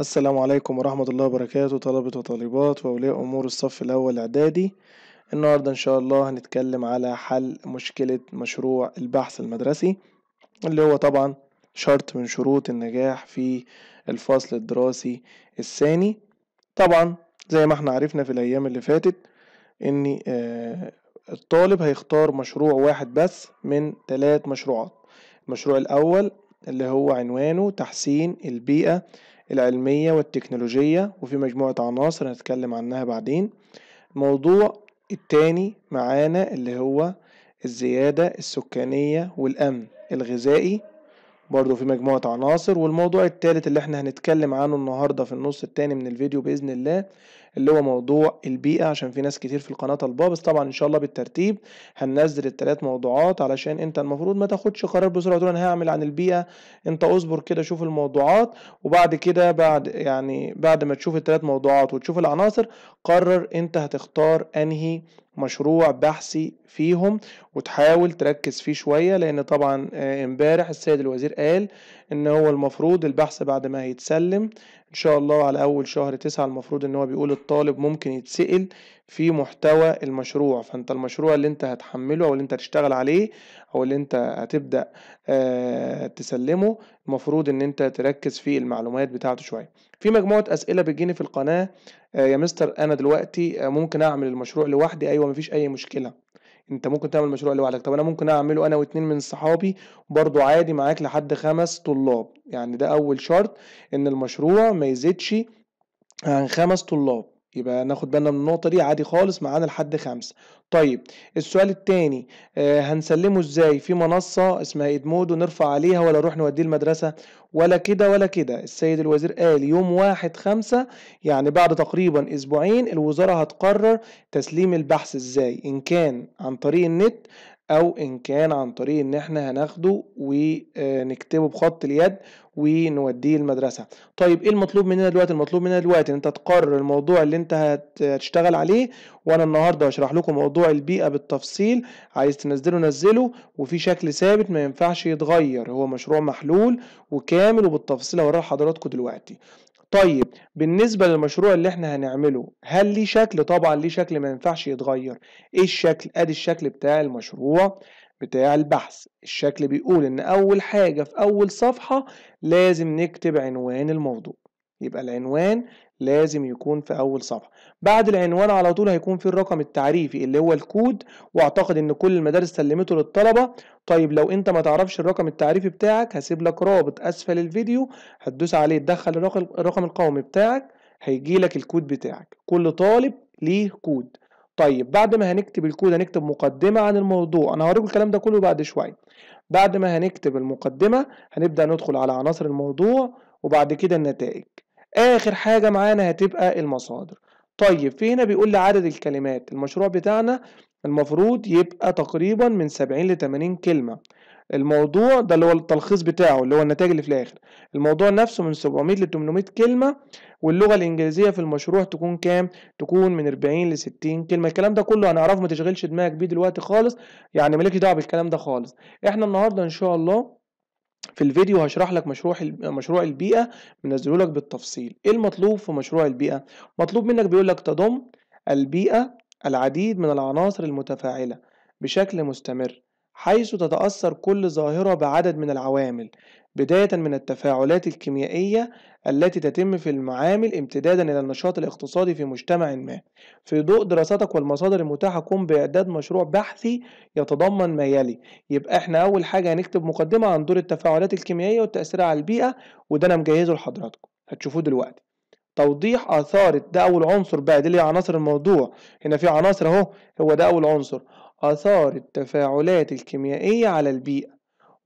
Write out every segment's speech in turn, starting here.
السلام عليكم ورحمة الله وبركاته طلبة وطالبات وأولياء أمور الصف الأول إعدادي النهاردة إن شاء الله هنتكلم على حل مشكلة مشروع البحث المدرسي اللي هو طبعا شرط من شروط النجاح في الفصل الدراسي الثاني طبعا زي ما احنا عرفنا في الأيام اللي فاتت إن آه، الطالب هيختار مشروع واحد بس من ثلاث مشروعات المشروع الأول اللي هو عنوانه تحسين البيئة العلمية والتكنولوجية وفي مجموعة عناصر هنتكلم عنها بعدين الموضوع التاني معانا اللي هو الزيادة السكانية والأمن الغذائي برضو في مجموعة عناصر والموضوع التالت اللي احنا هنتكلم عنه النهاردة في النص التاني من الفيديو بإذن الله اللي هو موضوع البيئة عشان في ناس كتير في القناة طالباه بس طبعا ان شاء الله بالترتيب هننزل التلات موضوعات علشان انت المفروض ما تاخدش قرار بسرعة تقول انا هعمل عن البيئة انت اصبر كده شوف الموضوعات وبعد كده بعد يعني بعد ما تشوف التلات موضوعات وتشوف العناصر قرر انت هتختار انهي مشروع بحثي فيهم وتحاول تركز فيه شوية لأن طبعا آه، امبارح السيد الوزير قال إن هو المفروض البحث بعد ما هيتسلم ان شاء الله على اول شهر تسعة المفروض ان هو بيقول الطالب ممكن يتسأل في محتوى المشروع فانت المشروع اللي انت هتحمله او اللي انت هتشتغل عليه او اللي انت هتبدأ آه، تسلمه المفروض ان انت تركز في المعلومات بتاعته شوية في مجموعة اسئلة بتجيني في القناة آه، يا مستر انا دلوقتي آه، ممكن اعمل المشروع لوحدي ايوه مفيش اي مشكلة انت ممكن تعمل مشروع لوحدك طب انا ممكن اعمله انا واتنين من صحابي برضه عادي معاك لحد خمس طلاب يعني ده اول شرط ان المشروع ما يزيدش عن خمس طلاب يبقى ناخد بالنا من النقطة دي عادي خالص معانا لحد خمسة طيب السؤال التاني آه هنسلمه ازاي في منصة اسمها ادمود نرفع عليها ولا نروح نوديه المدرسة ولا كده ولا كده السيد الوزير قال يوم واحد خمسة يعني بعد تقريبا اسبوعين الوزارة هتقرر تسليم البحث ازاي ان كان عن طريق النت او ان كان عن طريق ان احنا هناخده ونكتبه بخط اليد ونوديه المدرسه طيب ايه المطلوب مننا دلوقتي المطلوب مننا دلوقتي ان انت تقرر الموضوع اللي انت هتشتغل عليه وانا النهارده هشرح لكم موضوع البيئه بالتفصيل عايز تنزله نزله وفي شكل ثابت ما ينفعش يتغير هو مشروع محلول وكامل وبالتفصيل هوريه لحضراتكم دلوقتي طيب بالنسبة للمشروع اللي احنا هنعمله هل ليه شكل؟ طبعا ليه شكل ما ينفعش يتغير ايه الشكل؟ ادي الشكل بتاع المشروع بتاع البحث الشكل بيقول ان اول حاجة في اول صفحة لازم نكتب عنوان الموضوع يبقى العنوان لازم يكون في اول صفحه بعد العنوان على طول هيكون في الرقم التعريفي اللي هو الكود واعتقد ان كل المدارس سلمته للطلبه طيب لو انت ما تعرفش الرقم التعريفي بتاعك هسيب لك رابط اسفل الفيديو هتدوس عليه تدخل الرقم القومي بتاعك هيجي لك الكود بتاعك كل طالب ليه كود طيب بعد ما هنكتب الكود هنكتب مقدمة عن الموضوع أنا هوريكم الكلام ده كله بعد شوية بعد ما هنكتب المقدمة هنبدأ ندخل على عناصر الموضوع وبعد كده النتائج اخر حاجه معانا هتبقى المصادر طيب في هنا بيقول لي عدد الكلمات المشروع بتاعنا المفروض يبقى تقريبا من 70 ل 80 كلمه الموضوع ده اللي هو التلخيص بتاعه اللي هو النتائج اللي في الاخر الموضوع نفسه من 700 ل 800 كلمه واللغه الانجليزيه في المشروع تكون كام تكون من 40 ل 60 كلمه الكلام ده كله هنعرفه ما تشغلش دماغك بيه دلوقتي خالص يعني مالكش دعوه بالكلام ده خالص احنا النهارده ان شاء الله في الفيديو هشرح لك مشروع مشروع البيئة منزله لك بالتفصيل ايه المطلوب في مشروع البيئة مطلوب منك بيقول لك تضم البيئة العديد من العناصر المتفاعلة بشكل مستمر حيث تتأثر كل ظاهرة بعدد من العوامل بداية من التفاعلات الكيميائية التي تتم في المعامل امتدادا إلى النشاط الاقتصادي في مجتمع ما في ضوء دراستك والمصادر المتاحة قم بإعداد مشروع بحثي يتضمن ما يلي يبقى احنا أول حاجة هنكتب مقدمة عن دور التفاعلات الكيميائية وتأثيرها على البيئة وده أنا مجهزه لحضراتكم هتشوفوه دلوقتي توضيح آثار ده أول عنصر بقى دي اللي هي عناصر الموضوع هنا في عناصر أهو هو ده أول عنصر آثار التفاعلات الكيميائية على البيئة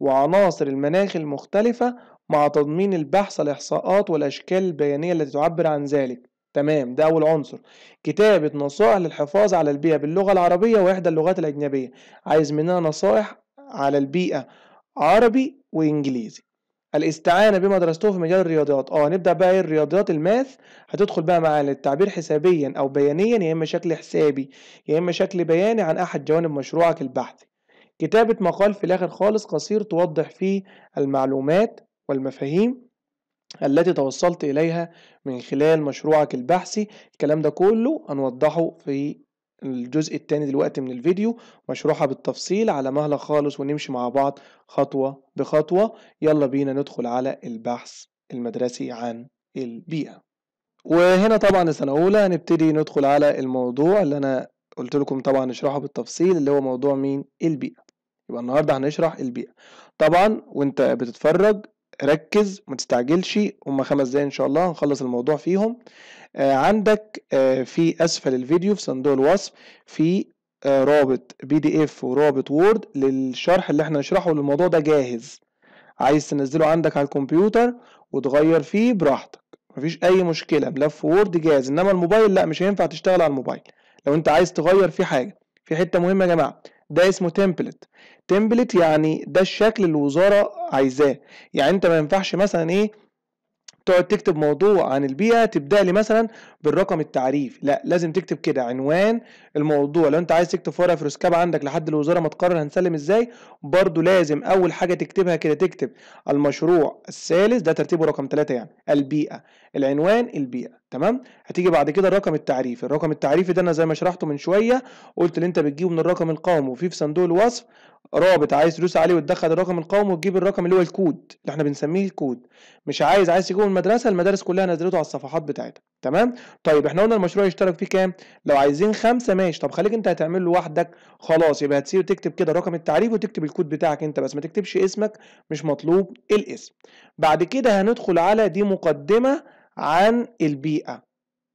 وعناصر المناخ المختلفة مع تضمين البحث الإحصاءات والأشكال البيانية التي تعبر عن ذلك تمام ده أول عنصر كتابة نصائح للحفاظ على البيئة باللغة العربية وإحدى اللغات الأجنبية عايز منها نصائح على البيئة عربي وإنجليزي الاستعانه بما درستوه في مجال الرياضيات اه نبدا بقى ايه الرياضيات الماث هتدخل بقى معانا التعبير حسابيا او بيانيا يا اما شكل حسابي يا اما شكل بياني عن احد جوانب مشروعك البحثي كتابه مقال في الاخر خالص قصير توضح فيه المعلومات والمفاهيم التي توصلت اليها من خلال مشروعك البحثي الكلام ده كله هنوضحه في الجزء الثاني دلوقتي من الفيديو مشروحة بالتفصيل على مهلة خالص ونمشي مع بعض خطوة بخطوة يلا بينا ندخل على البحث المدرسي عن البيئة وهنا طبعا سنة أولى هنبتدي ندخل على الموضوع اللي أنا قلت لكم طبعا نشرحه بالتفصيل اللي هو موضوع مين البيئة يبقى النهاردة هنشرح البيئة طبعا وانت بتتفرج ركز ما تستعجلش هما خمس دقايق ان شاء الله هنخلص الموضوع فيهم آه عندك آه في اسفل الفيديو في صندوق الوصف في آه رابط بي دي اف ورابط وورد للشرح اللي احنا نشرحه للموضوع ده جاهز عايز تنزله عندك على الكمبيوتر وتغير فيه براحتك مفيش اي مشكله ملف وورد جاهز انما الموبايل لا مش هينفع تشتغل على الموبايل لو انت عايز تغير فيه حاجه في حته مهمه يا جماعه ده اسمه تمبلت تمبلت يعني ده الشكل اللي الوزاره عايزاه يعني انت ما ينفعش مثلا ايه تقعد تكتب موضوع عن البيئه تبدا لي مثلا بالرقم التعريف لا لازم تكتب كده عنوان الموضوع لو انت عايز تكتب ورقه فروسكاب عندك لحد الوزاره ما تقرر هنسلم ازاي برضو لازم اول حاجه تكتبها كده تكتب المشروع الثالث ده ترتيبه رقم ثلاثة يعني البيئه العنوان البيئه تمام هتيجي بعد كده الرقم التعريفي الرقم التعريفي ده انا زي ما شرحته من شويه قلت اللي انت بتجيبه من الرقم القومي وفيه في صندوق الوصف رابط عايز تدوس عليه وتدخل الرقم القومي وتجيب الرقم اللي هو الكود اللي احنا بنسميه الكود مش عايز عايز تجيبه من المدرسه المدارس كلها نزلته على الصفحات بتاعتها تمام طيب احنا قلنا المشروع يشترك فيه كام لو عايزين خمسه ماشي طب خليك انت هتعمل لوحدك خلاص يبقى هتسيب تكتب كده رقم التعريف وتكتب الكود بتاعك انت بس ما تكتبش اسمك مش مطلوب الاسم بعد كده هندخل على دي مقدمه عن البيئة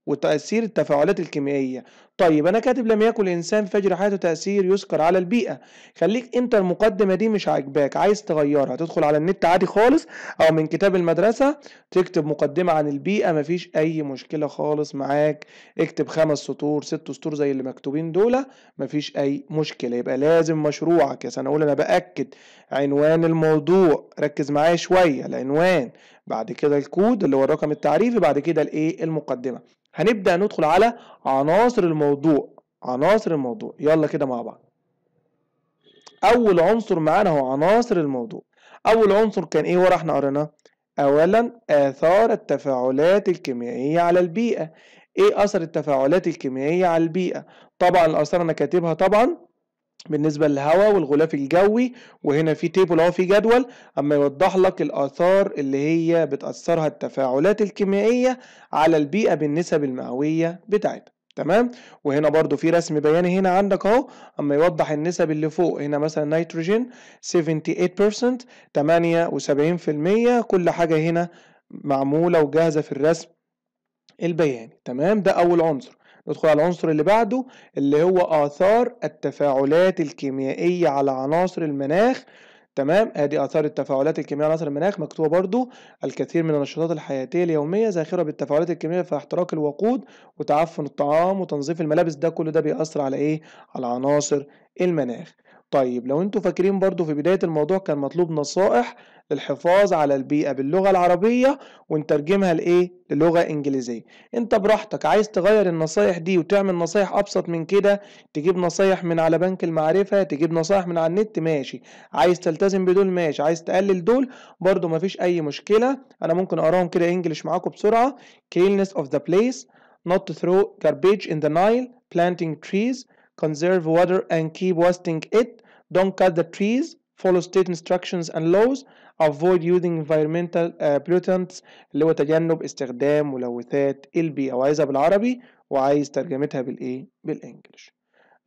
وتأثير التفاعلات الكيميائية طيب انا كاتب لم يكن الانسان فجر حياته تاثير يذكر على البيئه خليك انت المقدمه دي مش عاجباك عايز تغيرها تدخل على النت عادي خالص او من كتاب المدرسه تكتب مقدمه عن البيئه مفيش اي مشكله خالص معاك اكتب خمس سطور ست سطور زي اللي مكتوبين دول مفيش اي مشكله يبقى لازم مشروعك يا سنه اقول انا باكد عنوان الموضوع ركز معايا شويه العنوان بعد كده الكود اللي هو الرقم التعريفي بعد كده الايه المقدمه هنبدا ندخل على عناصر الموضوع الموضوع عناصر الموضوع يلا كده مع بعض اول عنصر معانا هو عناصر الموضوع اول عنصر كان ايه ورا احنا قريناه اولا اثار التفاعلات الكيميائيه على البيئه ايه اثر التفاعلات الكيميائيه على البيئه طبعا الاثار انا كاتبها طبعا بالنسبه للهواء والغلاف الجوي وهنا في تيبل اهو في جدول اما يوضح لك الاثار اللي هي بتاثرها التفاعلات الكيميائيه على البيئه بالنسب المئويه بتاعتها تمام وهنا برضو في رسم بياني هنا عندك اهو اما يوضح النسب اللي فوق هنا مثلا نيتروجين 78% 78% كل حاجه هنا معموله وجاهزه في الرسم البياني تمام ده اول عنصر ندخل على العنصر اللي بعده اللي هو آثار التفاعلات الكيميائية على عناصر المناخ تمام ادي اثار التفاعلات الكيميائيه على اثر المناخ مكتوبه برضو الكثير من النشاطات الحياتيه اليوميه زاخره بالتفاعلات الكيميائيه في احتراق الوقود وتعفن الطعام وتنظيف الملابس ده كل ده بيأثر على ايه على عناصر المناخ طيب لو انتوا فاكرين برضو في بداية الموضوع كان مطلوب نصائح للحفاظ على البيئة باللغة العربية ونترجمها لإيه؟ للغة إنجليزية أنت براحتك عايز تغير النصايح دي وتعمل نصايح أبسط من كده تجيب نصايح من على بنك المعرفة تجيب نصايح من على النت ماشي عايز تلتزم بدول ماشي عايز تقلل دول برضو مفيش أي مشكلة أنا ممكن أقراهم كده إنجليش معاكم بسرعة cleanness of the place not to throw garbage in the Nile planting trees conserve water and keep wasting it Don't cut the trees. Follow state instructions and laws. Avoid using environmental uh, pollutants اللي هو تجنب استخدام ملوثات البيئة وعايزها بالعربي وعايز ترجمتها بالايه؟ بالانجلش.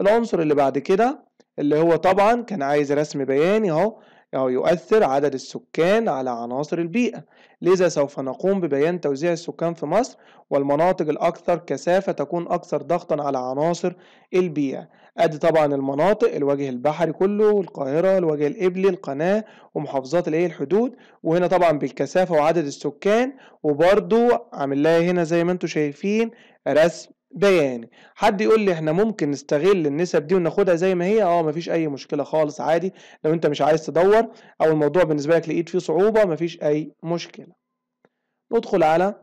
العنصر اللي بعد كده اللي هو طبعا كان عايز رسم بياني اهو أو يؤثر عدد السكان على عناصر البيئة لذا سوف نقوم ببيان توزيع السكان في مصر والمناطق الأكثر كثافة تكون أكثر ضغطا على عناصر البيئة أدي طبعا المناطق الوجه البحري كله القاهرة الوجه الإبلي القناة ومحافظات الإيه الحدود وهنا طبعا بالكثافة وعدد السكان وبرضو عامل لها هنا زي ما انتم شايفين رسم بياني حد يقول لي احنا ممكن نستغل النسب دي وناخدها زي ما هي اه مفيش اي مشكله خالص عادي لو انت مش عايز تدور او الموضوع بالنسبه لك لقيت فيه صعوبه مفيش اي مشكله ندخل على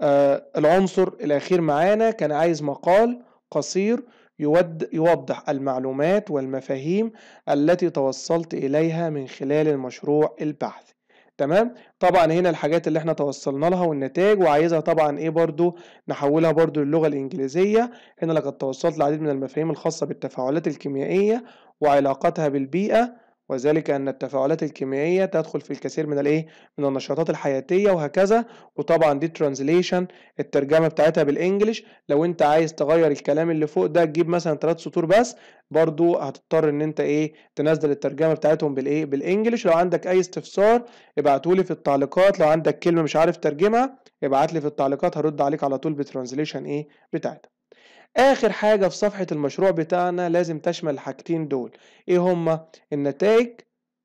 آه، العنصر الاخير معانا كان عايز مقال قصير يود يوضح المعلومات والمفاهيم التي توصلت اليها من خلال المشروع البحثي تمام طبعا هنا الحاجات اللي احنا توصلنا لها والنتائج وعايزها طبعا ايه برضو نحولها برضو للغة الانجليزية هنا لقد توصلت لعديد من المفاهيم الخاصة بالتفاعلات الكيميائية وعلاقتها بالبيئة وذلك أن التفاعلات الكيميائية تدخل في الكثير من الإيه؟ من النشاطات الحياتية وهكذا وطبعا دي ترانزليشن الترجمة بتاعتها بالإنجلش لو أنت عايز تغير الكلام اللي فوق ده تجيب مثلا ثلاث سطور بس برضو هتضطر إن أنت إيه تنزل الترجمة بتاعتهم بالإيه؟ بالإنجلش لو عندك أي استفسار ابعتولي في التعليقات لو عندك كلمة مش عارف ترجمها ابعتلي في التعليقات هرد عليك على طول بترانزليشن إيه بتاعتها اخر حاجه في صفحه المشروع بتاعنا لازم تشمل الحاجتين دول ايه هما النتائج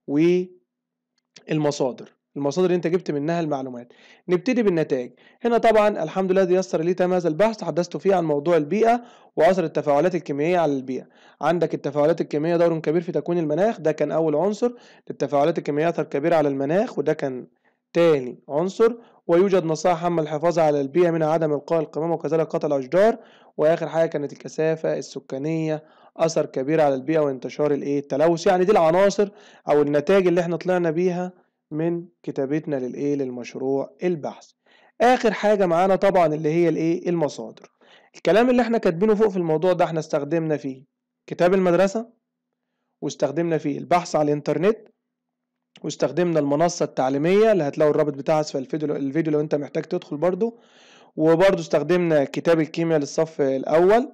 والمصادر المصادر اللي انت جبت منها المعلومات نبتدي بالنتائج هنا طبعا الحمد لله دي يسر لي تم هذا البحث حدثت فيه عن موضوع البيئه واثر التفاعلات الكيميائيه على البيئه عندك التفاعلات الكيميائيه دور كبير في تكوين المناخ ده كان اول عنصر التفاعلات الكيميائيه اثر كبير على المناخ وده كان تاني عنصر ويوجد نصائح عامة للحفاظ على البيئة من عدم إلقاء القمامة وكذلك قطع الأشجار وآخر حاجة كانت الكثافة السكانية أثر كبير على البيئة وانتشار الإيه التلوث يعني دي العناصر أو النتائج اللي إحنا طلعنا بيها من كتابتنا للإيه للمشروع البحث آخر حاجة معانا طبعا اللي هي الإيه المصادر الكلام اللي إحنا كاتبينه فوق في الموضوع ده إحنا استخدمنا فيه كتاب المدرسة واستخدمنا فيه البحث على الإنترنت واستخدمنا المنصة التعليمية اللي هتلاقوا الرابط بتاعها في الفيديو الفيديو لو انت محتاج تدخل برضو وبرضو استخدمنا كتاب الكيمياء للصف الأول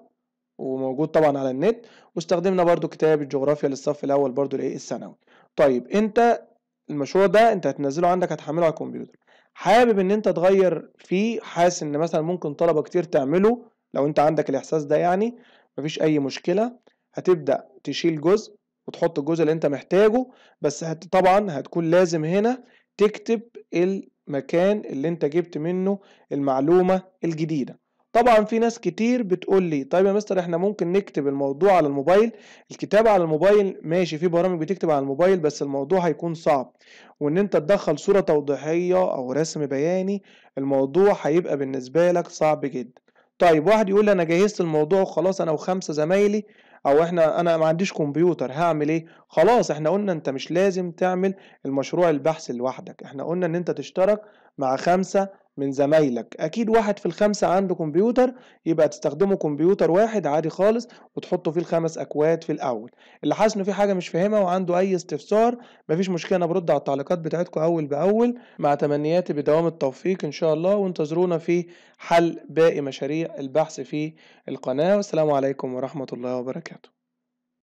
وموجود طبعا على النت واستخدمنا برضو كتاب الجغرافيا للصف الأول برضو الايه الثانوي طيب انت المشروع ده انت هتنزله عندك هتحمله على الكمبيوتر حابب ان انت تغير فيه حاسس ان مثلا ممكن طلبة كتير تعمله لو انت عندك الاحساس ده يعني مفيش اي مشكلة هتبدأ تشيل جزء وتحط الجزء اللي انت محتاجه بس هت طبعا هتكون لازم هنا تكتب المكان اللي انت جبت منه المعلومة الجديدة طبعا في ناس كتير بتقول لي طيب يا مستر احنا ممكن نكتب الموضوع على الموبايل الكتابة على الموبايل ماشي في برامج بتكتب على الموبايل بس الموضوع هيكون صعب وان انت تدخل صورة توضيحية او رسم بياني الموضوع هيبقى بالنسبة لك صعب جدا طيب واحد يقول لي انا جهزت الموضوع وخلاص انا وخمسة زمايلي او احنا انا ما عنديش كمبيوتر هعمل ايه خلاص احنا قلنا انت مش لازم تعمل المشروع البحث لوحدك احنا قلنا ان انت تشترك مع خمسة من زمايلك اكيد واحد في الخمسة عنده كمبيوتر يبقى تستخدمه كمبيوتر واحد عادي خالص وتحطه فيه الخمس اكواد في الاول اللي حاسس انه في حاجة مش فاهمها وعنده اي استفسار مفيش مشكلة انا برد على التعليقات بتاعتكم اول باول مع تمنياتي بدوام التوفيق ان شاء الله وانتظرونا في حل باقي مشاريع البحث في القناة والسلام عليكم ورحمة الله وبركاته